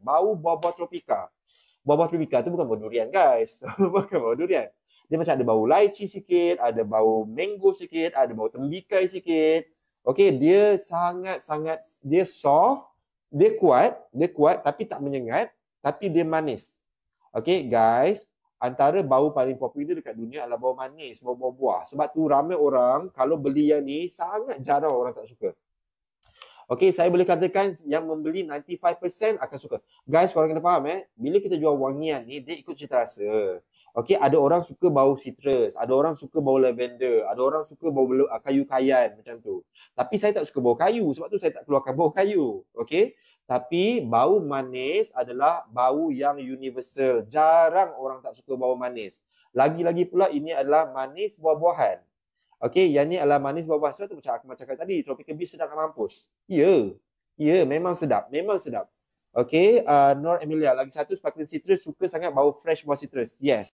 bau buah-buah tropika. Buah-buah tropika tu bukan buah durian guys. bukan buah durian. Dia macam ada bau lychee sikit, ada bau mango sikit, ada bau tembikai sikit. Okay, dia sangat-sangat dia soft, dia kuat, dia kuat tapi tak menyengat, tapi dia manis. Okay, guys, antara bau paling popular dekat dunia adalah bau manis, bau buah-buah. Sebab tu ramai orang kalau beli yang ni sangat jarang orang tak suka. Okay, saya boleh katakan yang membeli 95% akan suka. Guys, korang kena faham eh. Bila kita jual wangian ni, dia ikut cita rasa. Okay, ada orang suka bau citrus. Ada orang suka bau lavender. Ada orang suka bau ah, kayu kayan macam tu. Tapi saya tak suka bau kayu. Sebab tu saya tak keluarkan bau kayu. Okay. Tapi bau manis adalah bau yang universal. Jarang orang tak suka bau manis. Lagi-lagi pula ini adalah manis buah-buahan. Okey, yang ni adalah manis berbahasa tu macam aku macam kata tadi, tropical beach sedap nak mampus. Ya. Yeah. Ya, yeah, memang sedap, memang sedap. Okey, uh, Nor Emilia lagi satu sparkling citrus suka sangat bau fresh buah citrus. Yes.